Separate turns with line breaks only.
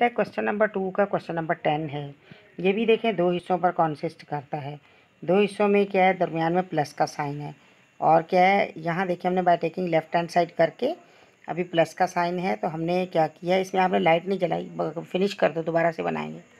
बेटा question number two का question number ten है ये भी देखें दो हिस्सों पर कॉन्सिस्ट करता है दो हिस्सों में क्या है दरमियान में प्लस का साइन है और क्या है यहाँ देखिए हमने by taking left hand side करके अभी प्लस का साइन है तो हमने क्या किया इसमें आपने लाइट नहीं जलाई फिनिश कर दो दोबारा से बनाएंगे